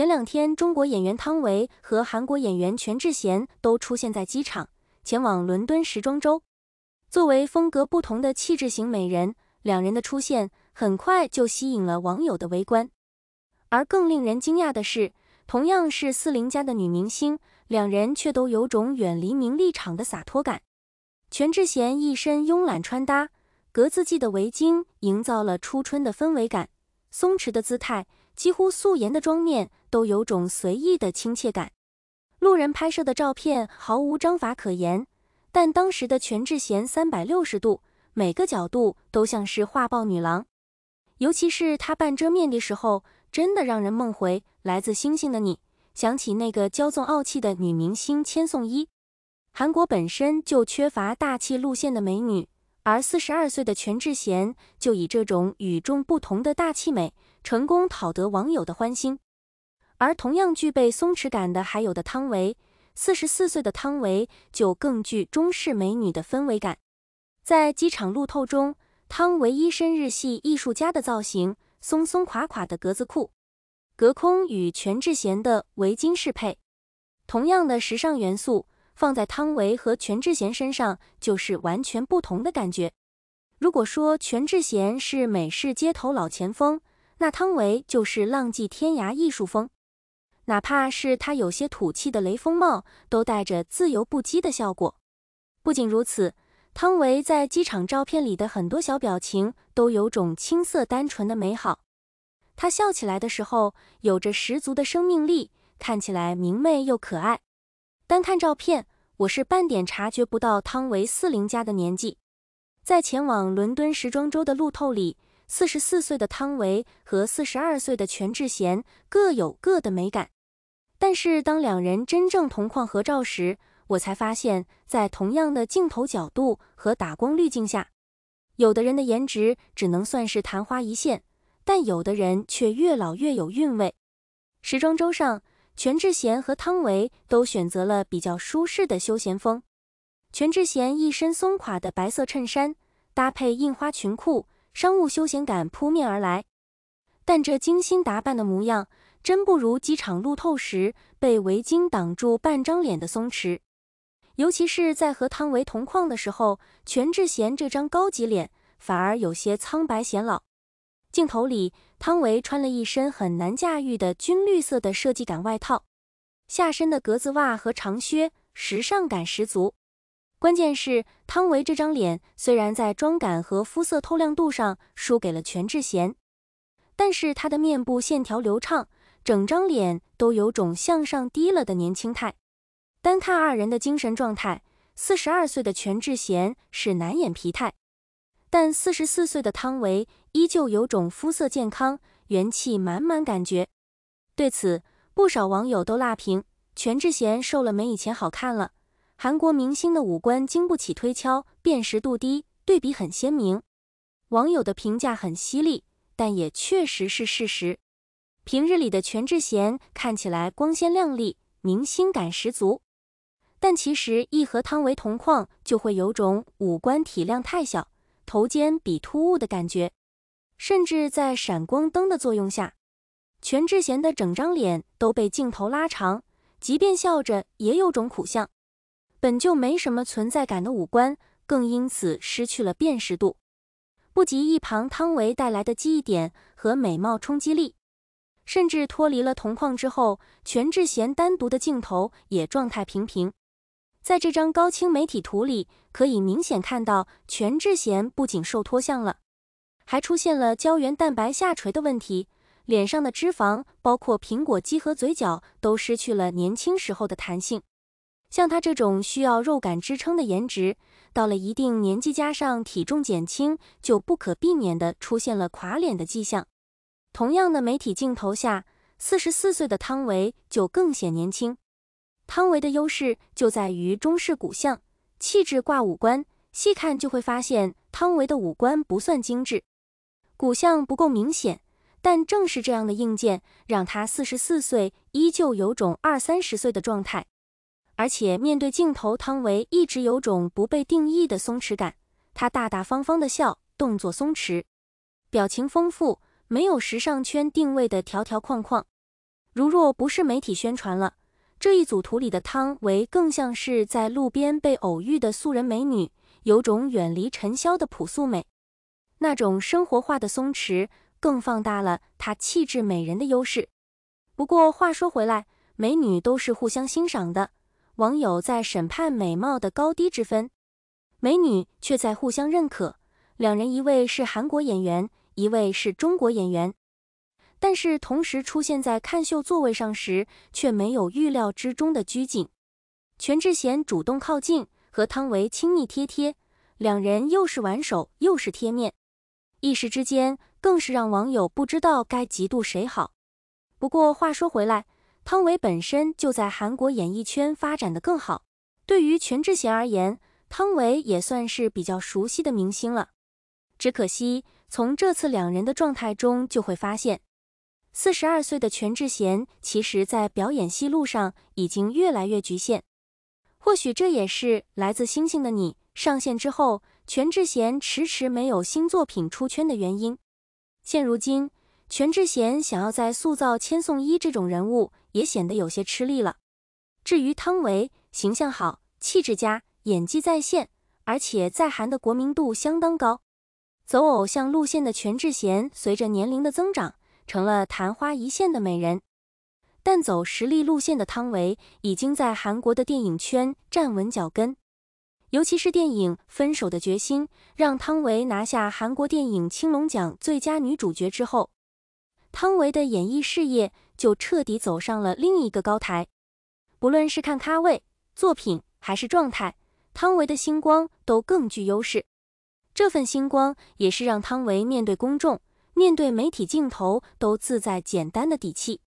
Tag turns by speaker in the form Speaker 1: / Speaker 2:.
Speaker 1: 前两天，中国演员汤唯和韩国演员全智贤都出现在机场，前往伦敦时装周。作为风格不同的气质型美人，两人的出现很快就吸引了网友的围观。而更令人惊讶的是，同样是四零家的女明星，两人却都有种远离名利场的洒脱感。全智贤一身慵懒穿搭，格子系的围巾营造了初春的氛围感，松弛的姿态。几乎素颜的妆面都有种随意的亲切感，路人拍摄的照片毫无章法可言，但当时的全智贤三百六十度每个角度都像是画报女郎，尤其是她半遮面的时候，真的让人梦回来自星星的你，想起那个骄纵傲气的女明星千颂伊。韩国本身就缺乏大气路线的美女，而四十二岁的全智贤就以这种与众不同的大气美。成功讨得网友的欢心，而同样具备松弛感的，还有的汤唯。四十四岁的汤唯就更具中式美女的氛围感。在机场路透中，汤唯一身日系艺术家的造型，松松垮垮的格子裤，隔空与全智贤的围巾适配。同样的时尚元素放在汤唯和全智贤身上，就是完全不同的感觉。如果说全智贤是美式街头老前锋，那汤唯就是浪迹天涯艺术风，哪怕是他有些土气的雷锋帽，都带着自由不羁的效果。不仅如此，汤唯在机场照片里的很多小表情，都有种青涩单纯的美好。他笑起来的时候，有着十足的生命力，看起来明媚又可爱。单看照片，我是半点察觉不到汤唯四零加的年纪。在前往伦敦时装周的路透里。四十四岁的汤唯和四十二岁的全智贤各有各的美感，但是当两人真正同框合照时，我才发现，在同样的镜头角度和打光滤镜下，有的人的颜值只能算是昙花一现，但有的人却越老越有韵味。时装周上，全智贤和汤唯都选择了比较舒适的休闲风。全智贤一身松垮的白色衬衫搭配印花裙裤。商务休闲感扑面而来，但这精心打扮的模样真不如机场路透时被围巾挡住半张脸的松弛。尤其是在和汤唯同框的时候，全智贤这张高级脸反而有些苍白显老。镜头里，汤唯穿了一身很难驾驭的军绿色的设计感外套，下身的格子袜和长靴，时尚感十足。关键是汤唯这张脸虽然在妆感和肤色透亮度上输给了全智贤，但是她的面部线条流畅，整张脸都有种向上低了的年轻态。单看二人的精神状态，四十二岁的全智贤是难掩疲态，但四十四岁的汤唯依旧有种肤色健康、元气满满感觉。对此，不少网友都辣评：全智贤瘦了没以前好看了。韩国明星的五官经不起推敲，辨识度低，对比很鲜明。网友的评价很犀利，但也确实是事实。平日里的全智贤看起来光鲜亮丽，明星感十足，但其实一和汤唯同框，就会有种五官体量太小、头肩比突兀的感觉。甚至在闪光灯的作用下，全智贤的整张脸都被镜头拉长，即便笑着也有种苦相。本就没什么存在感的五官，更因此失去了辨识度，不及一旁汤唯带来的记忆点和美貌冲击力。甚至脱离了同框之后，全智贤单独的镜头也状态平平。在这张高清媒体图里，可以明显看到全智贤不仅瘦脱相了，还出现了胶原蛋白下垂的问题，脸上的脂肪，包括苹果肌和嘴角，都失去了年轻时候的弹性。像他这种需要肉感支撑的颜值，到了一定年纪，加上体重减轻，就不可避免地出现了垮脸的迹象。同样的媒体镜头下，四十四岁的汤唯就更显年轻。汤唯的优势就在于中式骨相，气质挂五官。细看就会发现，汤唯的五官不算精致，骨相不够明显。但正是这样的硬件，让她四十四岁依旧有种二三十岁的状态。而且面对镜头，汤唯一直有种不被定义的松弛感，她大大方方的笑，动作松弛，表情丰富，没有时尚圈定位的条条框框。如若不是媒体宣传了，这一组图里的汤唯更像是在路边被偶遇的素人美女，有种远离尘嚣的朴素美，那种生活化的松弛更放大了她气质美人的优势。不过话说回来，美女都是互相欣赏的。网友在审判美貌的高低之分，美女却在互相认可。两人一位是韩国演员，一位是中国演员，但是同时出现在看秀座位上时，却没有预料之中的拘谨。全智贤主动靠近，和汤唯亲密贴贴，两人又是挽手又是贴面，一时之间更是让网友不知道该嫉妒谁好。不过话说回来。汤唯本身就在韩国演艺圈发展的更好，对于全智贤而言，汤唯也算是比较熟悉的明星了。只可惜，从这次两人的状态中就会发现，四十二岁的全智贤其实在表演戏路上已经越来越局限。或许这也是来自《星星的你》上线之后，全智贤迟迟没有新作品出圈的原因。现如今。全智贤想要再塑造千颂伊这种人物，也显得有些吃力了。至于汤唯，形象好，气质佳，演技在线，而且在韩的国民度相当高。走偶像路线的全智贤，随着年龄的增长，成了昙花一现的美人。但走实力路线的汤唯，已经在韩国的电影圈站稳脚跟。尤其是电影《分手的决心》让汤唯拿下韩国电影青龙奖最佳女主角之后。汤唯的演艺事业就彻底走上了另一个高台，不论是看咖位、作品还是状态，汤唯的星光都更具优势。这份星光，也是让汤唯面对公众、面对媒体镜头都自在、简单的底气。